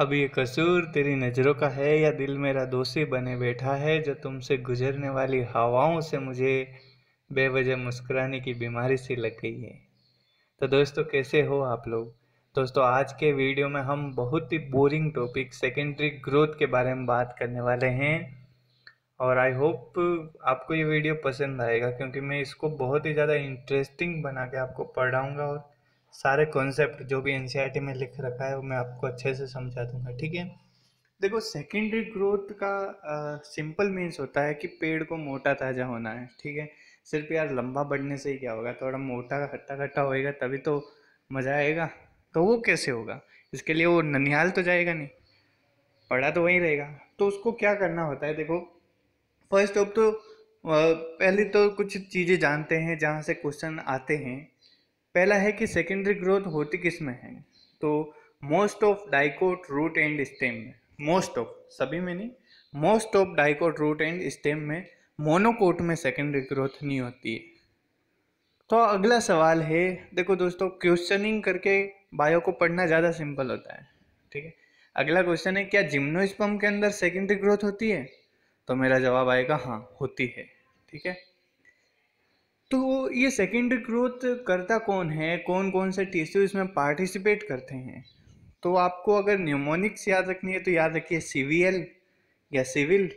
अब ये कसूर तेरी नज़रों का है या दिल मेरा दोषी बने बैठा है जो तुमसे गुजरने वाली हवाओं से मुझे बेवजह मुस्कुराने की बीमारी सी लग गई है तो दोस्तों कैसे हो आप लोग दोस्तों आज के वीडियो में हम बहुत ही बोरिंग टॉपिक सेकेंडरी ग्रोथ के बारे में बात करने वाले हैं और आई होप आपको ये वीडियो पसंद आएगा क्योंकि मैं इसको बहुत ही ज़्यादा इंटरेस्टिंग बना के आपको पढ़ाऊँगा और सारे कॉन्सेप्ट जो भी एनसीईआरटी में लिख रखा है वो मैं आपको अच्छे से समझा दूंगा ठीक है देखो सेकेंडरी ग्रोथ का सिंपल uh, मीन्स होता है कि पेड़ को मोटा ताज़ा होना है ठीक है सिर्फ यार लंबा बढ़ने से ही क्या होगा थोड़ा मोटा खट्टा खट्टा होएगा तभी तो मज़ा आएगा तो वो कैसे होगा इसके लिए वो ननिहाल तो जाएगा नहीं पड़ा तो वहीं रहेगा तो उसको क्या करना होता है देखो फर्स्ट ऑफ तो पहले तो कुछ चीज़ें जानते हैं जहाँ से क्वेश्चन आते हैं पहला है कि सेकेंडरी ग्रोथ होती किस में है तो most of dicot root and stem में मोस्ट ऑफ सभी में नहीं most of dicot root and stem में मोनोकोट में सेकेंडरी ग्रोथ नहीं होती है तो अगला सवाल है देखो दोस्तों क्वेश्चनिंग करके बायो को पढ़ना ज़्यादा सिंपल होता है ठीक है अगला क्वेश्चन है क्या जिम्नोस्पम के अंदर सेकेंडरी ग्रोथ होती है तो मेरा जवाब आएगा हाँ होती है ठीक है तो ये सेकेंडरी ग्रोथ करता कौन है कौन कौन से टिश्यू इसमें पार्टिसिपेट करते हैं तो आपको अगर न्यूमोनिक्स याद रखनी है तो याद रखिए सीवीएल या civil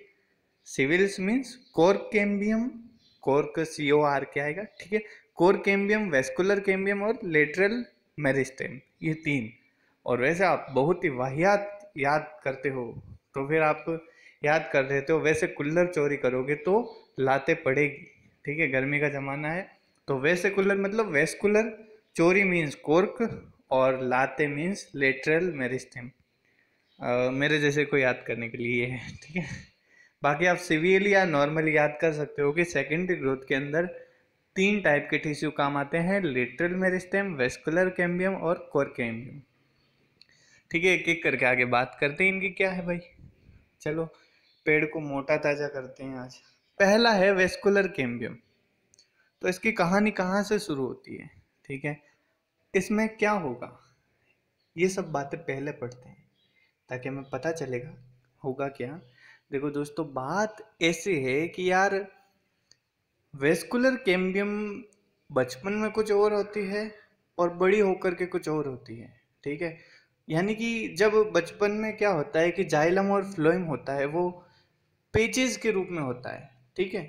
civils means cork cambium cork C O R K आएगा ठीक है कोर कैम्बियम वेस्कुलर कैम्बियम और लेटरल मेरिस्टेम ये तीन और वैसे आप बहुत ही वाहियात याद करते हो तो फिर आप याद कर देते हो वैसे कुल्लर चोरी करोगे तो लाते पड़ेगी ठीक है गर्मी का ज़माना है तो कूलर मतलब वेस्कुलर चोरी मीन्स कोर्क और लाते मीन्स लेटरल मेरिस्टेम मेरे जैसे को याद करने के लिए है ठीक है बाकी आप सिविल या नॉर्मल याद कर सकते हो कि सेकेंडरी ग्रोथ के अंदर तीन टाइप के टिश्यू काम आते हैं लेटरल मेरिस्टेम वेस्कुलर कैम्बियम और कोर कैम्बियम ठीक है एक एक करके आगे बात करते हैं इनकी क्या है भाई चलो पेड़ को मोटा ताज़ा करते हैं आज पहला है वेस्कुलर कैम्बियम तो इसकी कहानी कहाँ से शुरू होती है ठीक है इसमें क्या होगा ये सब बातें पहले पढ़ते हैं ताकि हमें पता चलेगा होगा क्या देखो दोस्तों बात ऐसी है कि यार वेस्कुलर कैम्बियम बचपन में कुछ और होती है और बड़ी होकर के कुछ और होती है ठीक है यानी कि जब बचपन में क्या होता है कि जाइलम और फ्लोइम होता है वो पेचेज के रूप में होता है ठीक है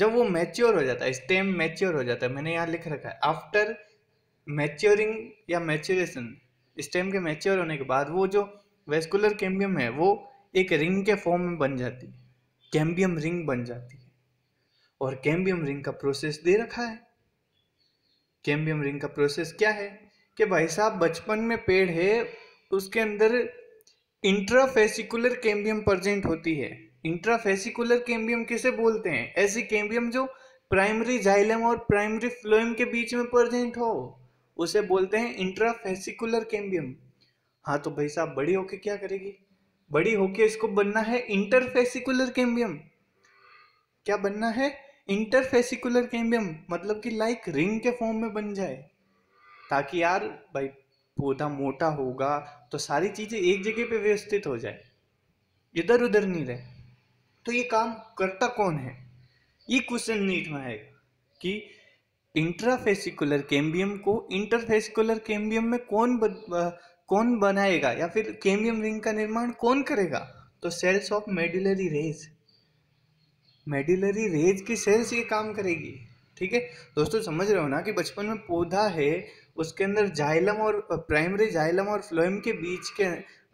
जब वो मैच्योर हो जाता है स्टेम मैच्योर हो जाता है मैंने यहाँ लिख रखा है आफ्टर मैच्योरिंग या मैच्योरेशन स्टेम के मैच्योर होने के बाद वो जो वेस्कुलर कैम्बियम है वो एक रिंग के फॉर्म में बन जाती है कैम्बियम रिंग बन जाती है और कैम्बियम रिंग का प्रोसेस दे रखा है कैम्बियम रिंग का प्रोसेस क्या है कि भाई साहब बचपन में पेड़ है उसके अंदर इंट्राफेसिकुलर कैम्बियम प्रजेंट होती है इंट्राफेसिकुलर केम्बियम किसे बोलते हैं ऐसी केम्बियम जो प्राइमरी जाइलम और प्राइमरी फ्लोएम के बीच में प्रेजेंट हो उसे बोलते हैं इंट्राफेसिकुलर केम्बियम हाँ तो भाई साहब बड़ी होके क्या करेगी बड़ी होके इसको बनना है इंटरफेसिकुलर केम्बियम क्या बनना है इंटरफेसिकुलर केम्बियम मतलब कि लाइक रिंग के फॉर्म में बन जाए ताकि यार भाई पौधा मोटा होगा तो सारी चीज़ें एक जगह पे व्यवस्थित हो जाए इधर उधर नहीं रहे तो ये काम करता कौन है ये क्वेश्चन नहीं में आएगा कि इंट्राफेसिकुलर केम्बियम को इंटरफेसिकुलर केम्बियम में कौन ब, कौन बनाएगा या फिर केम्बियम रिंग का निर्माण कौन करेगा तो cells of medullary rays medullary rays की सेल्स ये काम करेगी ठीक है दोस्तों समझ रहे हो ना कि बचपन में पौधा है उसके अंदर जाइलम और प्राइमरी जाइलम और फ्लोएम के बीच के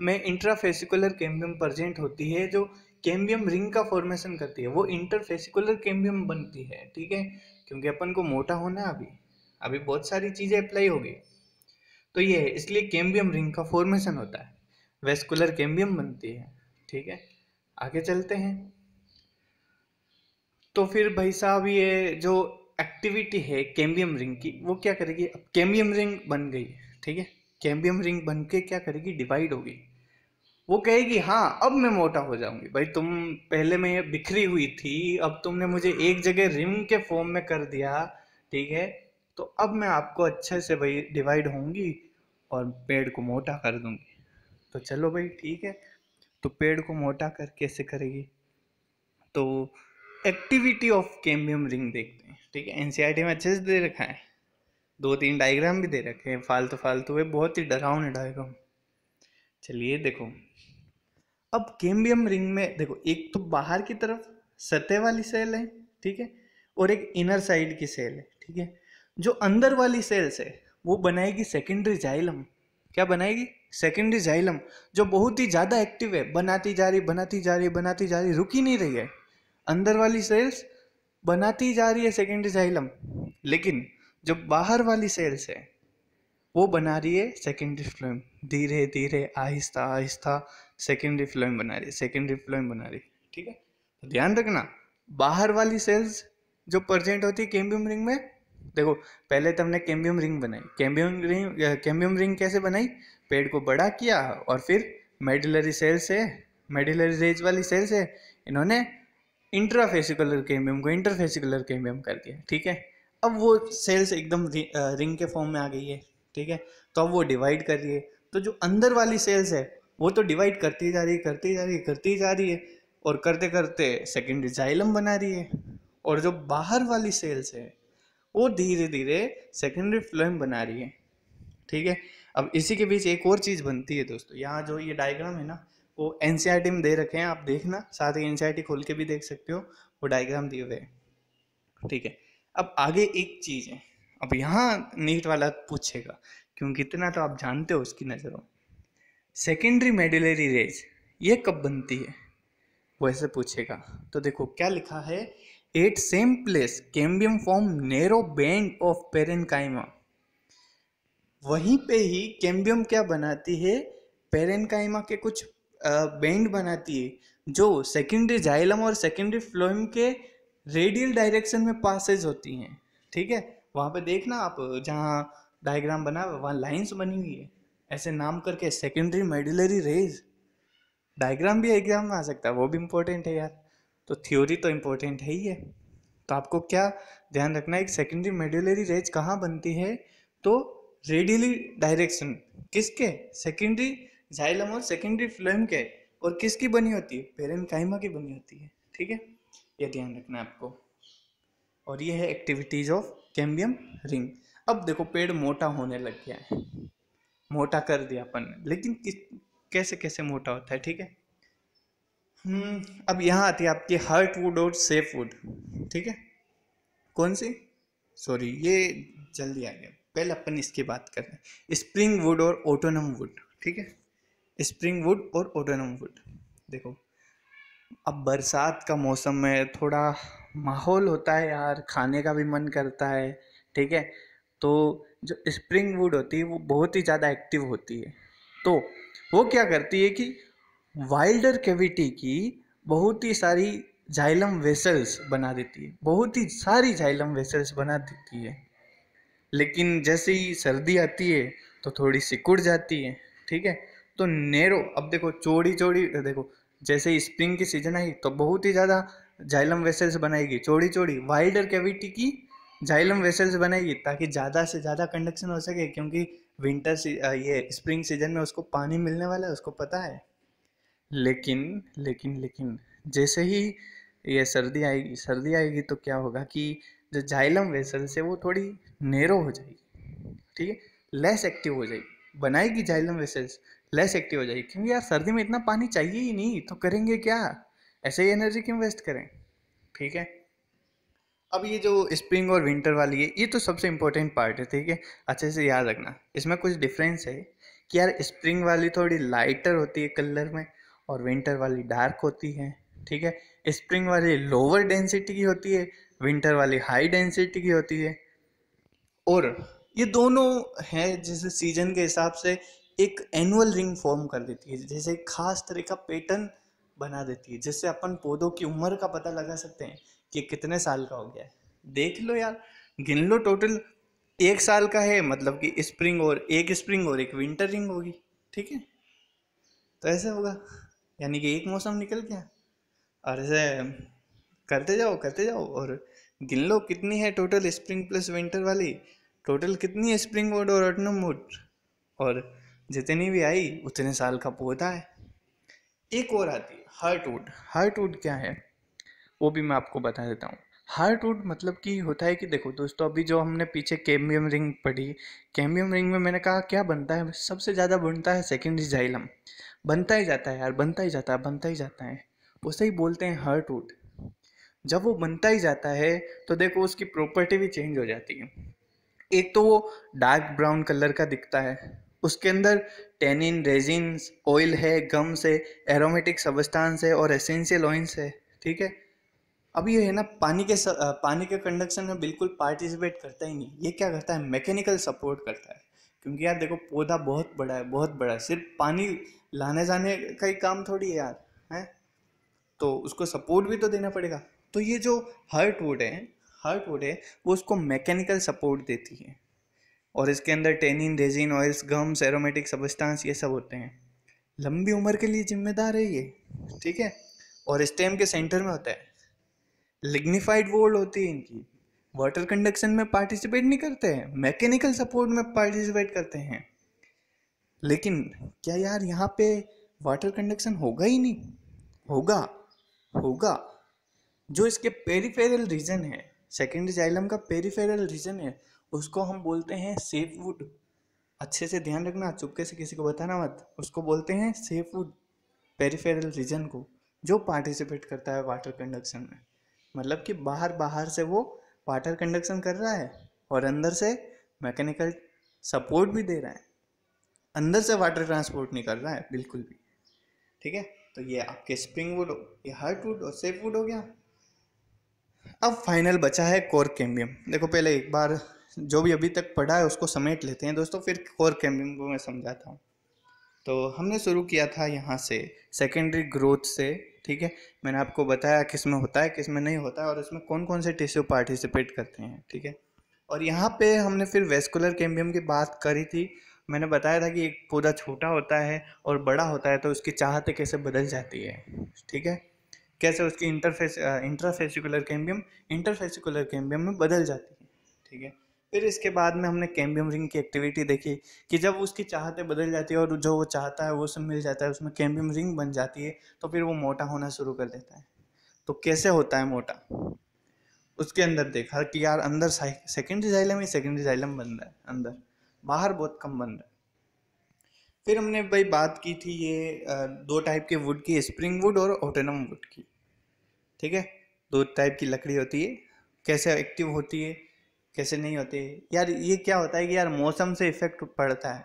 में इंट्राफेसिकुलर कैम्बियम प्रजेंट होती है जो कैम्बियम रिंग का फॉर्मेशन करती है वो इंटरफेसिकुलर कैम्बियम बनती है ठीक है क्योंकि अपन को मोटा होना है अभी अभी बहुत सारी चीज़ें अप्लाई होगी तो ये है इसलिए कैम्बियम रिंग का फॉर्मेशन होता है वेस्कुलर कैम्बियम बनती है ठीक है आगे चलते हैं तो फिर भाई साहब ये जो एक्टिविटी है कैम्बियम रिंग की वो क्या करेगी अब कैम्बियम रिंग बन गई ठीक है कैम्बियम रिंग बन के क्या करेगी डिवाइड होगी वो कहेगी हाँ अब मैं मोटा हो जाऊंगी भाई तुम पहले में बिखरी हुई थी अब तुमने मुझे एक जगह रिम के फॉर्म में कर दिया ठीक है तो अब मैं आपको अच्छे से भाई डिवाइड होंगी और पेड़ को मोटा कर दूंगी तो चलो भाई ठीक है तो पेड़ को मोटा कर कैसे करेगी तो एक्टिविटी ऑफ केमियम रिंग देखते हैं ठीक है एनसीईआरटी e में अच्छे से दे रखा है दो तीन डायग्राम भी दे रखे हैं फालतू फालतू है बहुत ही डरावने डायग्राम चलिए देखो अब केम्बियम रिंग में देखो एक तो बाहर की तरफ सतह वाली सेल है ठीक है और एक इनर साइड की सेल है ठीक है जो अंदर वाली सेल्स है वो बनाएगी सेकेंडरी जाइलम क्या बनाएगी सेकेंडरी जाइलम जो बहुत ही ज़्यादा एक्टिव है बनाती जा रही बनाती जा रही बनाती जा रही रुकी नहीं रही है अंदर वाली सेल्स बनाती जा रही है सेकेंडरी जाइलम लेकिन जो बाहर वाली सेल्स है वो बना रही है सेकेंडरी फ्लोएम धीरे धीरे आहिस्ता आहिस्ता सेकेंडरी फ्लोएम बना रही है सेकेंडरी फ्लोएम बना रही है ठीक है तो ध्यान रखना बाहर वाली सेल्स जो प्रजेंट होती है कैम्बियम रिंग में देखो पहले तुमने कैम्बियम रिंग बनाई कैम्बियम रिंग कैम्बियम रिंग कैसे बनाई पेड़ को बड़ा किया और फिर मेडिलरी सेल से मेडिलरी रेज वाली सेल से इन्होंने इंट्राफेसिकुलर कैम्बियम को इंटरफेसिकुलर कैम्बियम कर दिया ठीक है अब वो सेल्स एकदम रिंग के फॉर्म में आ गई है ठीक है तो अब वो डिवाइड कर रही है तो जो अंदर वाली सेल्स है वो तो डिवाइड करती जा रही है करती जा रही है करती जा रही है और करते करते सेकेंडरी जाइलम बना रही है और जो बाहर वाली सेल्स है वो धीरे धीरे सेकेंडरी फ्लोएम बना रही है ठीक है अब इसी के बीच एक और चीज़ बनती है दोस्तों यहाँ जो ये डायग्राम है ना वो एन में दे रखे हैं आप देखना साथ ही एन खोल के भी देख सकते हो वो डायग्राम दिए हुए ठीक है अब आगे एक चीज़ है अब यहाँ नीट वाला पूछेगा क्योंकि इतना तो आप जानते हो उसकी नज़रों में सेकेंडरी मेडुलरी रेज ये कब बनती है वैसे पूछेगा तो देखो क्या लिखा है at same place cambium form narrow band of parenchyma वहीं पे ही कैम्बियम क्या बनाती है पेरेनकाइमा के कुछ बैंड बनाती है जो सेकेंडरी जाइलम और सेकेंडरी फ्लोइम के रेडियल डायरेक्शन में पासेज होती हैं ठीक है वहाँ पे देखना आप जहाँ डायग्राम बना हुआ वहाँ लाइंस बनी हुई है ऐसे नाम करके सेकेंडरी मेडुलरी रेज डायग्राम भी एग्जाम में आ सकता है वो भी इम्पोर्टेंट है यार तो थ्योरी तो इम्पोर्टेंट है ही है तो आपको क्या ध्यान रखना है कि सेकेंडरी मेडुलरी रेज कहाँ बनती है तो रेडियली डायरेक्शन किसके सेकेंडरी जाइलम और सेकेंडरी फ्लोएम के और किसकी बनी होती है पेरेन काइमा की बनी होती है ठीक है ये ध्यान रखना है आपको और ये है एक्टिविटीज ऑफ कैम्बियम रिंग अब देखो पेड़ मोटा होने लग गया है मोटा कर दिया अपन ने लेकिन किस कैसे कैसे मोटा होता है ठीक है हम्म, अब यहाँ आती है आपकी हर्ट वुड और सेफ वुड ठीक है कौन सी सॉरी ये जल्दी आ गया पहले अपन इसकी बात करते हैं स्प्रिंग वुड और ओटोनम वुड ठीक है स्प्रिंग वुड और ओटोनम वुड देखो अब बरसात का मौसम है थोड़ा माहौल होता है यार खाने का भी मन करता है ठीक है तो जो स्प्रिंग वुड होती है वो बहुत ही ज़्यादा एक्टिव होती है तो वो क्या करती है कि वाइल्डर कैविटी की बहुत ही सारी जाइलम वेसल्स बना देती है बहुत ही सारी जाइलम वेसल्स बना देती है लेकिन जैसे ही सर्दी आती है तो थोड़ी सिकुड़ जाती है ठीक है तो नेरो अब देखो चौड़ी चौड़ी देखो जैसे ही स्प्रिंग की सीजन आई तो बहुत ही ज़्यादा जाइलम वेसल्स बनाएगी चौड़ी चौड़ी वाइल्डर कैविटी की जाइलम वेसल्स बनाएगी ताकि ज़्यादा से ज़्यादा कंडक्शन हो सके क्योंकि विंटर सी ये स्प्रिंग सीजन में उसको पानी मिलने वाला है उसको पता है लेकिन लेकिन लेकिन जैसे ही ये सर्दी आएगी सर्दी आएगी तो क्या होगा कि जो जाइलम वेसल्स है वो थोड़ी नेरो हो जाएगी ठीक है लेस एक्टिव हो जाएगी बनाएगी जाइलम वेसल्स लेस एक्टिव हो जाएगी क्योंकि यार सर्दी में इतना पानी चाहिए ही नहीं तो करेंगे क्या ऐसे ही एनर्जी क्यों वेस्ट करें ठीक है अब ये जो स्प्रिंग और विंटर वाली है ये तो सबसे इम्पोर्टेंट पार्ट है ठीक है अच्छे से याद रखना इसमें कुछ डिफरेंस है कि यार स्प्रिंग वाली थोड़ी लाइटर होती है कलर में और विंटर वाली डार्क होती है ठीक है स्प्रिंग वाली लोअर डेंसिटी की होती है विंटर वाली हाई डेंसिटी की होती है और ये दोनों है जैसे सीजन के हिसाब से एक एनुअल रिंग फॉर्म कर देती है जैसे खास तरह का पैटर्न बना देती है जिससे अपन पौधों की उम्र का पता लगा सकते हैं कि कितने साल का हो गया है देख लो यार गिन लो टोटल एक साल का है मतलब कि स्प्रिंग और एक स्प्रिंग और एक विंटर रिंग होगी ठीक है तो ऐसे होगा यानी कि एक मौसम निकल गया और ऐसे करते जाओ करते जाओ और गिन लो कितनी है टोटल स्प्रिंग प्लस विंटर वाली टोटल कितनी स्प्रिंग वोड और अटनम वोड और जितनी भी आई उतने साल का पौधा है एक और आती है हार्ट वुड हार्ट वुड क्या है वो भी मैं आपको बता देता हूँ हार्ट वुड मतलब कि होता है कि देखो दोस्तों अभी जो हमने पीछे कैम्बियम रिंग पढ़ी कैम्बियम रिंग में मैंने कहा क्या बनता है सबसे ज़्यादा बनता है सेकेंड जाइलम बनता ही जाता है यार बनता ही जाता है बनता ही जाता है उसे ही बोलते हैं हार्ट वुड जब वो बनता ही जाता है तो देखो उसकी प्रॉपर्टी भी चेंज हो जाती है एक तो वो डार्क ब्राउन कलर का दिखता है उसके अंदर टेनिन रेजिन ऑयल है गम्स है एरोमेटिक सबस्टांस है और एसेंशियल ऑयल्स है ठीक है अब ये है ना पानी के पानी के कंडक्शन में बिल्कुल पार्टिसिपेट करता ही नहीं ये क्या करता है मैकेनिकल सपोर्ट करता है क्योंकि यार देखो पौधा बहुत बड़ा है बहुत बड़ा है सिर्फ पानी लाने जाने का ही काम थोड़ी है यार है तो उसको सपोर्ट भी तो देना पड़ेगा तो ये जो हर्ट वुड है हर्ट वुड है वो उसको मैकेनिकल सपोर्ट देती है और इसके अंदर tannin resin oils gum aromatic substance ये सब होते हैं लंबी उम्र के लिए जिम्मेदार है ये ठीक है और स्टेम के सेंटर में होता है लिग्निफाइड वोल्ड होती है इनकी वाटर कंडक्शन में पार्टिसिपेट नहीं करते हैं मैकेनिकल सपोर्ट में पार्टिसिपेट करते हैं लेकिन क्या यार यहाँ पे वाटर कंडक्शन होगा ही नहीं होगा होगा जो इसके पेरीफेरल रीजन है सेकेंड जाइलम का पेरीफेरल रीजन है उसको हम बोलते हैं सेफ वुड अच्छे से ध्यान रखना चुपके से किसी को बताना मत उसको बोलते हैं सेफ वुड पेरीफेरल रीजन को जो पार्टिसिपेट करता है वाटर कंडक्शन में मतलब कि बाहर बाहर से वो वाटर कंडक्शन कर रहा है और अंदर से मैकेनिकल सपोर्ट भी दे रहा है अंदर से वाटर ट्रांसपोर्ट नहीं कर रहा है बिल्कुल भी ठीक है तो ये आपके स्प्रिंग वुड ये हर्ट वुड और सेफ वुड हो गया अब फाइनल बचा है कोर कैम्बियम देखो पहले एक बार जो भी अभी तक पढ़ा है उसको समेट लेते हैं दोस्तों फिर कोर कैम्बियम को मैं समझाता हूँ तो हमने शुरू किया था यहाँ से सेकेंडरी ग्रोथ से ठीक है मैंने आपको बताया किस में होता है किस में नहीं होता है और इसमें कौन कौन से टिश्यू पार्टिसिपेट करते हैं ठीक है और यहाँ पे हमने फिर वेस्कुलर कैम्बियम की बात करी थी मैंने बताया था कि एक पौधा छोटा होता है और बड़ा होता है तो उसकी चाहत कैसे बदल जाती है ठीक है कैसे उसकी interface intrafascicular cambium interfascicular cambium में बदल जाती है ठीक है फिर इसके बाद में हमने कैम्बियम रिंग की एक्टिविटी देखी कि जब उसकी चाहतें बदल जाती है और जो वो चाहता है वो सब मिल जाता है उसमें कैम्बियम रिंग बन जाती है तो फिर वो मोटा होना शुरू कर देता है तो कैसे होता है मोटा उसके अंदर देखा कि यार अंदर सेकेंड डिजाइलम ही सेकेंड डिजाइलम बन रहा है अंदर बाहर बहुत कम बन रहा है फिर हमने भाई बात की थी ये दो टाइप के वुड की स्प्रिंग वुड और ओटेनम वुड की ठीक है दो टाइप की लकड़ी होती है कैसे एक्टिव होती है कैसे नहीं होते यार ये क्या होता है कि यार मौसम से इफ़ेक्ट पड़ता है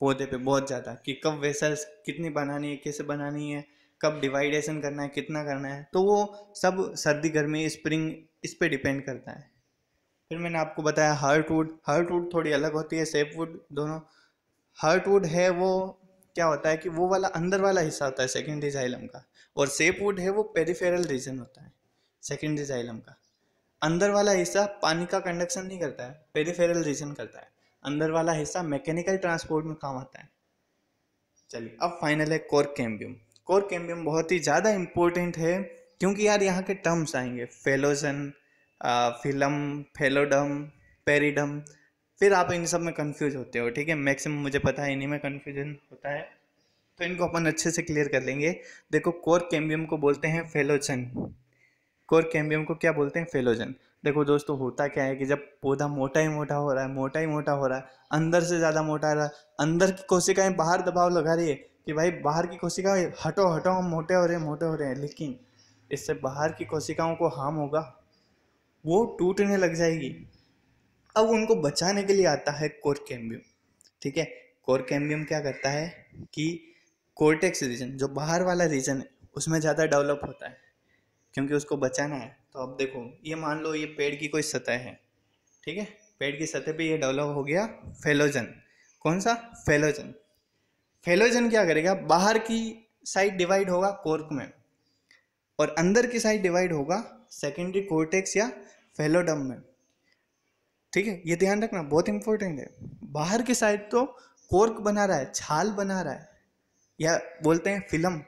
पौधे पे बहुत ज़्यादा कि कब वेसल्स कितनी बनानी है कैसे बनानी है कब डिवाइडेशन करना है कितना करना है तो वो सब सर्दी गर्मी स्प्रिंग इस पर डिपेंड करता है फिर मैंने आपको बताया हार्टवुड हार्टवुड थोड़ी अलग होती है वुड दोनों हार्टवुड है वो क्या होता है कि वो वाला अंदर वाला हिस्सा होता है सेकेंड डिजाइलम का और वुड है वो पेरीफेरल रीजन होता है सेकेंड डिजाइलम का अंदर वाला हिस्सा पानी का कंडक्शन नहीं करता है पेरीफेरल रीजन करता है अंदर वाला हिस्सा मैकेनिकल ट्रांसपोर्ट में काम आता है चलिए अब फाइनल है कोर कैम्बियम कोर कैम्बियम बहुत ही ज़्यादा इम्पोर्टेंट है क्योंकि यार यहाँ के टर्म्स आएंगे फेलोजन फिलम फेलोडम पेरिडम फिर आप इन सब में कन्फ्यूज होते हो ठीक है मैक्सिमम मुझे पता है इन्हीं में कन्फ्यूजन होता है तो इनको अपन अच्छे से क्लियर कर लेंगे देखो कोर कैम्बियम को बोलते हैं फेलोजन कोर कैम्बियम को क्या बोलते हैं फेलोजन देखो दोस्तों होता क्या है कि जब पौधा मोटा ही मोटा हो रहा है मोटा ही मोटा हो रहा है अंदर से ज़्यादा मोटा रहा है अंदर की कोशिकाएं बाहर दबाव लगा रही है कि भाई बाहर की कोशिकाएं हटो हटो हम मोटे हो रहे हैं मोटे हो रहे हैं लेकिन इससे बाहर की कोशिकाओं को हार्म होगा वो टूटने लग जाएगी अब उनको बचाने के लिए आता है कोर कैम्बियम ठीक है कोर कैम्बियम क्या करता है कि कोर्टेक्स रीजन जो बाहर वाला रीजन है उसमें ज़्यादा डेवलप होता है क्योंकि उसको बचाना है तो अब देखो ये मान लो ये पेड़ की कोई सतह है ठीक है पेड़ की सतह पे ये डेवलप हो गया फेलोजन कौन सा फेलोजन फेलोजन क्या करेगा बाहर की साइड डिवाइड होगा कोर्क में और अंदर की साइड डिवाइड होगा सेकेंडरी कोर्टेक्स या फेलोडम में ठीक है ये ध्यान रखना बहुत इंपॉर्टेंट है बाहर की साइड तो कोर्क बना रहा है छाल बना रहा है या बोलते हैं फिल्म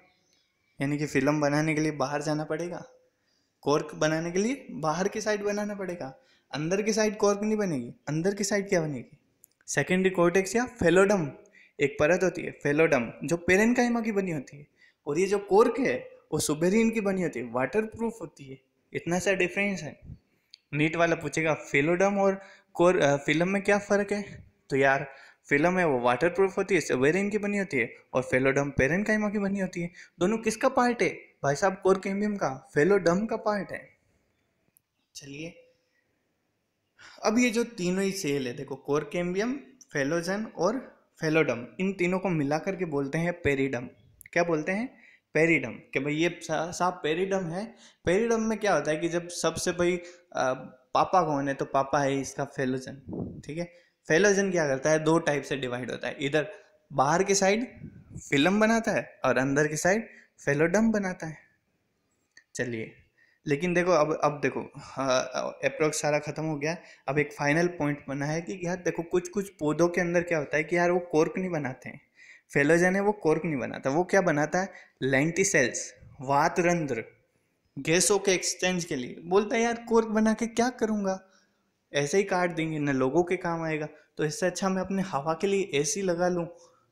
यानी कि फिल्म बनाने के लिए बाहर जाना पड़ेगा कॉर्क बनाने के लिए बाहर की साइड बनाना पड़ेगा अंदर की साइड कॉर्क नहीं बनेगी अंदर की साइड क्या बनेगी सेकेंडरी कॉर्टेक्स या फेलोडम एक परत होती है फेलोडम जो पेरेनकाइमा की बनी होती है और ये जो कोर्क है वो सुबेरिन की बनी होती है वाटर प्रूफ होती है इतना सा डिफरेंस है नीट वाला पूछेगा फेलोडम और कोर फिल्म में क्या फ़र्क है तो यार फिल्म है वो वाटर प्रूफ होती है सवेरिन की बनी होती है और फेलोडम पेरेनकाइमा की बनी होती है दोनों किसका पार्ट है भाई साहब कोर कैम्बियम का फेलोडम का पार्ट है चलिए अब ये जो तीनों ही सेल है देखो कोर कैम्बियम फेलोजन और फेलोडम इन तीनों को मिला करके बोलते हैं पेरीडम क्या बोलते हैं पेरिडम कि भाई ये साहब पेरिडम है पेरिडम में क्या होता है कि जब सबसे भाई पापा कौन है तो पापा है इसका फेलोजन ठीक है फेलोजन क्या करता है दो टाइप से डिवाइड होता है इधर बाहर की साइड फिल्म बनाता है और अंदर की साइड फेलोडम बनाता है चलिए लेकिन देखो अब अब देखो अप्रोक्स हाँ, सारा ख़त्म हो गया अब एक फाइनल पॉइंट बना है कि यार देखो कुछ कुछ पौधों के अंदर क्या होता है कि यार वो कोर्क नहीं बनाते हैं फेलोजन है वो कोर्क नहीं बनाता वो क्या बनाता है लेंटी सेल्स वातरंध्र गैसों के एक्सचेंज के लिए बोलता है यार कोर्क बना के क्या करूँगा ऐसे ही काट देंगे न लोगों के काम आएगा तो इससे अच्छा मैं अपने हवा के लिए एसी लगा लूँ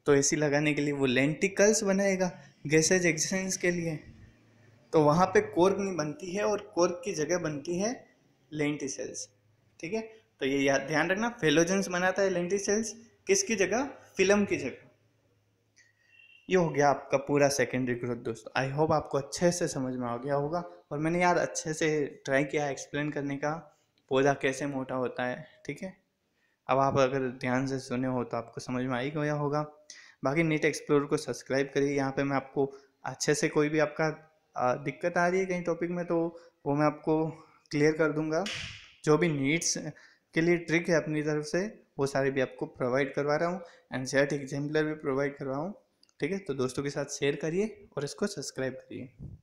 तो एसी लगाने के लिए वो लेंटिकल्स बनाएगा गैसेज एक्सचेंज के लिए तो वहाँ पे कोर्क नहीं बनती है और कोर्क की जगह बनती है लेंटी सेल्स ठीक है तो ये याद ध्यान रखना फेलोजेंस बनाता है लेंटी सेल्स किसकी जगह फिल्म की जगह ये हो गया आपका पूरा सेकेंडरी ग्रोथ दोस्तों आई होप आपको अच्छे से समझ में आ गया होगा और मैंने यार अच्छे से ट्राई किया एक्सप्लेन करने का पौधा कैसे मोटा होता है ठीक है अब आप अगर ध्यान से सुने हो तो आपको समझ में आ ही गया होगा बाकी नीट एक्सप्लोर को सब्सक्राइब करिए यहाँ पे मैं आपको अच्छे से कोई भी आपका दिक्कत आ रही है कहीं टॉपिक में तो वो मैं आपको क्लियर कर दूँगा जो भी नीड्स के लिए ट्रिक है अपनी तरफ से वो सारे भी आपको प्रोवाइड करवा रहा हूँ एन सी एग्जाम्पलर भी प्रोवाइड करवाऊँ ठीक है तो दोस्तों के साथ शेयर करिए और इसको सब्सक्राइब करिए